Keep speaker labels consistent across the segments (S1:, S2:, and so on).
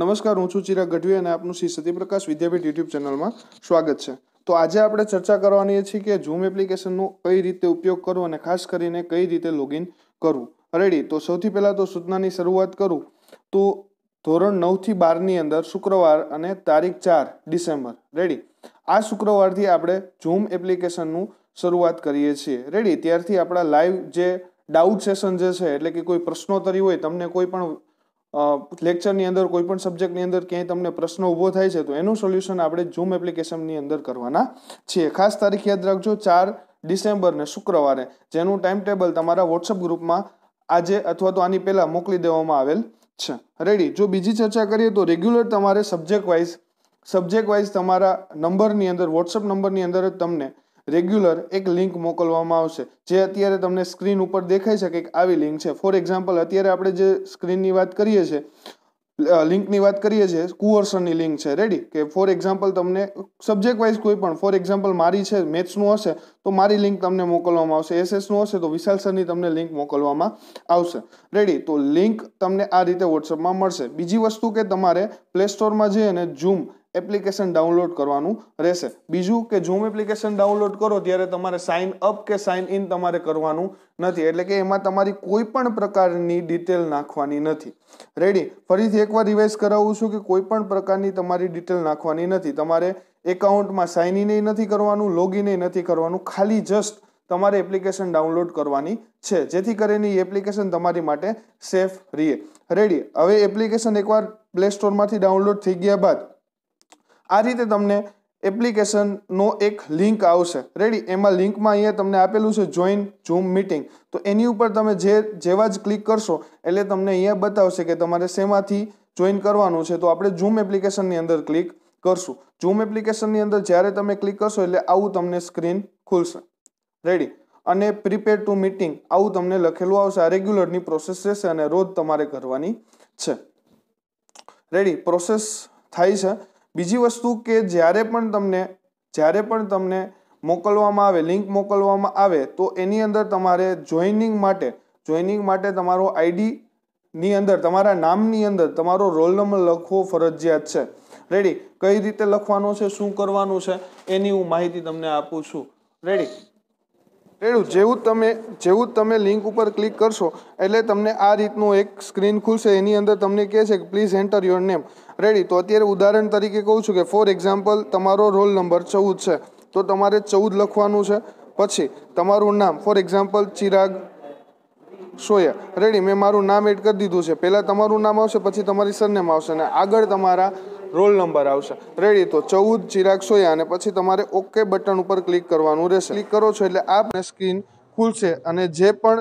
S1: નમસ્કાર હું છું ચિરાગ ગઢવી અને આપનું શ્રી સત્યપ્રકાશ વિદ્યાપીઠ યુટ્યુબ ચેનલમાં સ્વાગત છે તો આજે આપણે ચર્ચા કરવાની છે કે ઝૂમ એપ્લિકેશનનો કઈ રીતે ઉપયોગ કરવો અને ખાસ કરીને કઈ રીતે લોગિન કરવું રેડી તો સૌથી પહેલાં તો સૂચનાની શરૂઆત કરું તો ધોરણ નવથી બારની અંદર શુક્રવાર અને તારીખ ચાર ડિસેમ્બર રેડી આ શુક્રવારથી આપણે ઝૂમ એપ્લિકેશનનું શરૂઆત કરીએ છીએ રેડી ત્યારથી આપણા લાઈવ જે ડાઉટ સેશન જે છે એટલે કે કોઈ પ્રશ્નોત્તરી હોય તમને કોઈ પણ લેક્ચરની અંદર કોઈ પણ સબ્જેક્ટની અંદર ક્યાંય તમને પ્રશ્ન ઊભો થાય છે તો એનું સોલ્યુશન આપણે ઝૂમ એપ્લિકેશનની અંદર કરવાના છીએ ખાસ તારીખ યાદ રાખજો ચાર ડિસેમ્બરને શુક્રવારે જેનું ટાઈમ ટેબલ તમારા વોટ્સઅપ ગ્રુપમાં આજે અથવા તો આની પહેલાં મોકલી દેવામાં આવેલ છે રેડી જો બીજી ચર્ચા કરીએ તો રેગ્યુલર તમારે સબ્જેક્ટ વાઇઝ સબ્જેક્ટ વાઇઝ તમારા નંબરની અંદર વોટ્સઅપ નંબરની અંદર જ તમને રેગ્યુલર એક લિંક મોકલવામાં આવશે જે અત્યારે તમને સ્ક્રીન ઉપર દેખાઈ શકે કે આવી લિંક છે ફોર એક્ઝામ્પલ અત્યારે આપણે જે સ્ક્રીનની વાત કરીએ છીએ લિંકની વાત કરીએ છીએ કુઅર્સનની લિંક છે રેડી કે ફોર એક્ઝામ્પલ તમને સબ્જેક્ટ વાઇઝ કોઈ પણ ફોર એક્ઝામ્પલ મારી છે મેથ્સનું હશે તો મારી લિંક તમને મોકલવામાં આવશે એસએસનું હશે તો વિશાલ સરની તમને લિંક મોકલવામાં આવશે રેડી તો લિંક તમને આ રીતે વોટ્સઅપમાં મળશે બીજી વસ્તુ કે તમારે પ્લે સ્ટોરમાં જઈ અને ઝૂમ એપ્લિકેશન ડાઉનલોડ કરવાનું રહેશે બીજું કે ઝૂમ એપ્લિકેશન ડાઉનલોડ કરો ત્યારે તમારે સાઇન અપ કે સાઇન ઇન તમારે કરવાનું નથી એટલે કે એમાં તમારી કોઈ પણ પ્રકારની ડિટેલ નાખવાની નથી રેડી ફરીથી એકવાર રિવાઇઝ કરાવું છું કે કોઈ પણ પ્રકારની તમારી ડિટેલ નાખવાની નથી તમારે એકાઉન્ટમાં સાઇન ઇન નથી કરવાનું લોગિન નથી કરવાનું ખાલી જસ્ટ તમારે એપ્લિકેશન ડાઉનલોડ કરવાની છે જેથી કરીને એ એપ્લિકેશન તમારી માટે સેફ રહે રેડી હવે એપ્લિકેશન એકવાર પ્લે સ્ટોરમાંથી ડાઉનલોડ થઈ ગયા બાદ આ રીતે તમને એપ્લિકેશનનો એક લિંક આવશે રેડી એમાં લિંકમાં અહીંયા તમને આપેલું છે જોઈન ઝૂમ મિટિંગ તો એની ઉપર તમે જે જેવા જ ક્લિક કરશો એટલે તમને અહીંયા બતાવશે કે તમારે શેમાંથી જોઈન કરવાનું છે તો આપણે ઝૂમ એપ્લિકેશનની અંદર ક્લિક કરશું ઝૂમ એપ્લિકેશનની અંદર જ્યારે તમે ક્લિક કરશો એટલે આવું તમને સ્ક્રીન ખુલશે રેડી અને પ્રિપેર ટુ મીટિંગ આવું તમને લખેલું આવશે આ રેગ્યુલરની પ્રોસેસ રહેશે અને રોજ તમારે કરવાની છે રેડી પ્રોસેસ થાય છે બીજી વસ્તુ કે જ્યારે પણ તમને જ્યારે પણ તમને મોકલવામાં આવે લિંક મોકલવામાં આવે તો એની અંદર તમારે જોઈનિંગ માટે જોઈનિંગ માટે તમારો આઈડીની અંદર તમારા નામની અંદર તમારો રોલ નંબર લખવો ફરજિયાત છે રેડી કઈ રીતે લખવાનો છે શું કરવાનું છે એની હું માહિતી તમને આપું છું રેડી રેડું જેવું તમે જેવું તમે લિંક ઉપર ક્લિક કરશો એટલે તમને આ રીતનું એક સ્ક્રીન ખુલશે એની અંદર તમને કહે છે કે please enter your name ready તો અત્યારે ઉદાહરણ તરીકે કહું છું કે ફોર એક્ઝામ્પલ તમારો રોલ નંબર ચૌદ છે તો તમારે ચૌદ લખવાનું છે પછી તમારું નામ for example Chirag Soya ready મેં મારું નામ એડ કરી દીધું છે પહેલાં તમારું નામ આવશે પછી તમારી સરનેમ આવશે અને આગળ તમારા રોલ નંબર આવશે રેડી તો ચૌદ ચિરાગ સોયા અને પછી તમારે ઓકે બટન ઉપર ક્લિક કરવાનું રહેશે ક્લિક કરો છો એટલે આ સ્ક્રીન ખુલશે અને જે પણ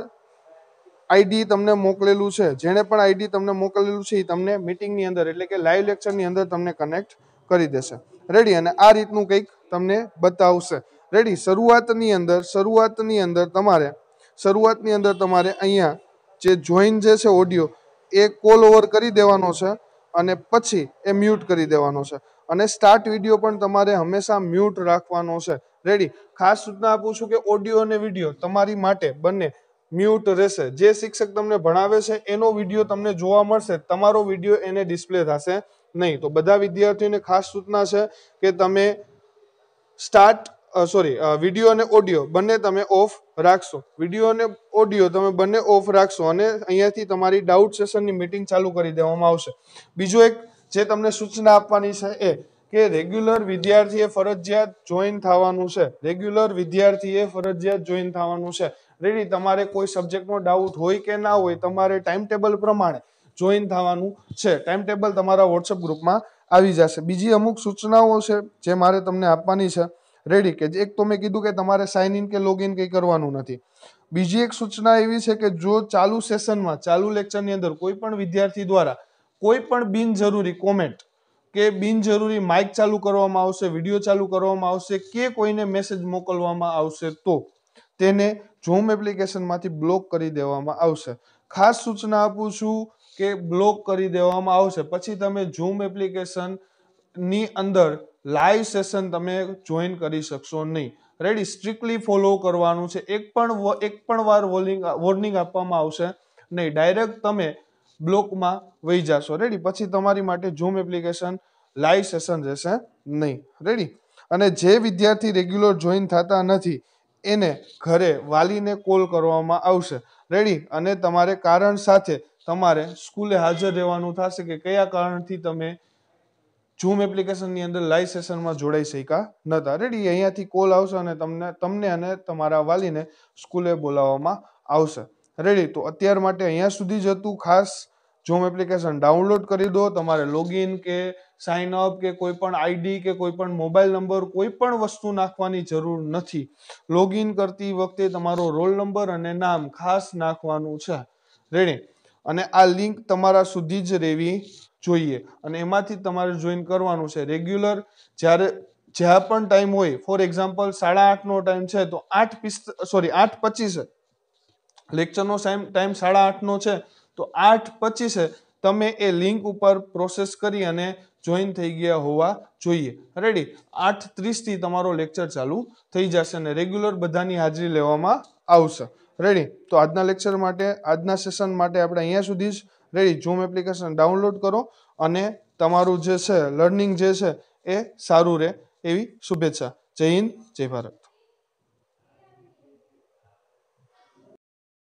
S1: આઈડી તમને મોકલેલું છે જેણે પણ આઈડી તમને મોકલેલું છે એ તમને મિટિંગની અંદર એટલે કે લાઈવ લેક્ચરની અંદર તમને કનેક્ટ કરી દેશે રેડી અને આ રીતનું કંઈક તમને બતાવશે રેડી શરૂઆતની અંદર શરૂઆતની અંદર તમારે શરૂઆતની અંદર તમારે અહીંયા જે જોઈન જે છે ઓડિયો એ કોલ ઓવર કરી દેવાનો છે અને પછી એ મ્યુટ કરી દેવાનો છે અને સ્ટાર્ટ વિડીયો પણ તમારે હંમેશા મ્યુટ રાખવાનો છે રેડી ખાસ સૂચના આપું છું કે ઓડિયો અને વિડીયો તમારી માટે બંને મ્યુટ રહેશે જે શિક્ષક તમને ભણાવે છે એનો વિડીયો તમને જોવા મળશે તમારો વિડીયો એને ડિસ્પ્લે થશે નહીં તો બધા વિદ્યાર્થીઓને ખાસ સૂચના છે કે તમે સ્ટાર્ટ સોરી વિડીયો અને ઓડિયો બંને તમે ઓફ રાખશો વિડીયો અને ઓડિયો તમે બંને ઓફ રાખશો અને અહીંયાથી તમારી ડાઉટ સેશનની મીટિંગ ચાલુ કરી દેવામાં આવશે બીજું એક જે તમને સૂચના આપવાની છે એ કે રેગ્યુલર વિદ્યાર્થીએ ફરજિયાત જોઈન થવાનું છે રેગ્યુલર વિદ્યાર્થીએ ફરજિયાત જોઈન થવાનું છે રેડી તમારે કોઈ સબ્જેક્ટનો ડાઉટ હોય કે ના હોય તમારે ટાઈમ ટેબલ પ્રમાણે જોઈન થવાનું છે ટાઈમ ટેબલ તમારા વોટ્સઅપ ગ્રુપમાં આવી જશે બીજી અમુક સૂચનાઓ છે જે મારે તમને આપવાની છે રેડી કે એક તો મેં કીધું કે તમારે સાઇન ઇન કે લોગિન કંઈ કરવાનું નથી બીજી એક સૂચના એવી છે કે જો ચાલુ સેશનમાં ચાલુ લેક્ચરની અંદર કોઈ પણ વિદ્યાર્થી દ્વારા કોઈ પણ બિનજરૂરી કોમેન્ટ કે બિનજરૂરી માઇક ચાલુ કરવામાં આવશે વિડીયો ચાલુ કરવામાં આવશે કે કોઈને મેસેજ મોકલવામાં આવશે તો તેને ઝૂમ એપ્લિકેશનમાંથી બ્લોક કરી દેવામાં આવશે ખાસ સૂચના આપું છું કે બ્લોક કરી દેવામાં આવશે પછી તમે ઝૂમ એપ્લિકેશનની અંદર લાઈવ સેશન તમે જોઈન કરી શકશો નહીં રેડી સ્ટ્રિક્ટલી ફોલો કરવાનું છે એક પણ એક પણ વાર વોર્નિંગ વોર્નિંગ આપવામાં આવશે નહીં ડાયરેક્ટ તમે બ્લોકમાં વહી જશો રેડી પછી તમારી માટે ઝૂમ એપ્લિકેશન લાઈવ સેશન રહેશે નહીં રેડી અને જે વિદ્યાર્થી રેગ્યુલર જોઈન થતા નથી એને ઘરે વાલીને કોલ કરવામાં આવશે રેડી અને તમારે કારણ સાથે તમારે સ્કૂલે હાજર રહેવાનું થશે કે કયા કારણથી તમે ઝૂમ એપ્લિકેશનની અંદર લાઈવ સેશનમાં જોડાઈ શક્યા નહોતા રેડી અહીંયાથી કોલ આવશે અને તમને તમને અને તમારા વાલીને સ્કૂલે બોલાવવામાં આવશે રેડી તો અત્યાર માટે અહીંયા સુધી જતું ખાસ ઝૂમ એપ્લિકેશન ડાઉનલોડ કરી દો તમારે લોગિન કે સાઇન અપ કે કોઈ પણ આઈડી કે કોઈ પણ મોબાઈલ નંબર કોઈ પણ વસ્તુ નાખવાની જરૂર નથી લોગિન કરતી વખતે તમારો રોલ નંબર અને નામ ખાસ નાખવાનું છે રેડી અને આ લિંક તમારા સુધી જ રહેવી જોઈએ અને એમાંથી તમારે જોઈન કરવાનું છે રેગ્યુલર જ્યારે જ્યાં પણ ટાઈમ હોય ફોર એક્ઝામ્પલ સાડા આઠનો ટાઈમ છે તો આઠ પિસ્ત સોરી આઠ પચીસે લેક્ચરનો ટાઈમ સાડા આઠનો છે તો આઠ પચીસે તમે એ લિંક ઉપર પ્રોસેસ કરી અને જોઈન થઈ ગયા હોવા જોઈએ રેડી આઠ ત્રીસથી તમારો લેક્ચર ચાલુ થઈ જશે અને રેગ્યુલર બધાની હાજરી લેવામાં આવશે રેડી તો આજના લેક્ચર માટે આજના સેશન માટે આપણે અહીંયા સુધી જ રેડી ઝૂમ એપ્લિકેશન ડાઉનલોડ કરો અને તમારું જે છે લર્નિંગ જે છે એ સારું રહે એવી શુભેચ્છા જય હિન્દ જય ભારત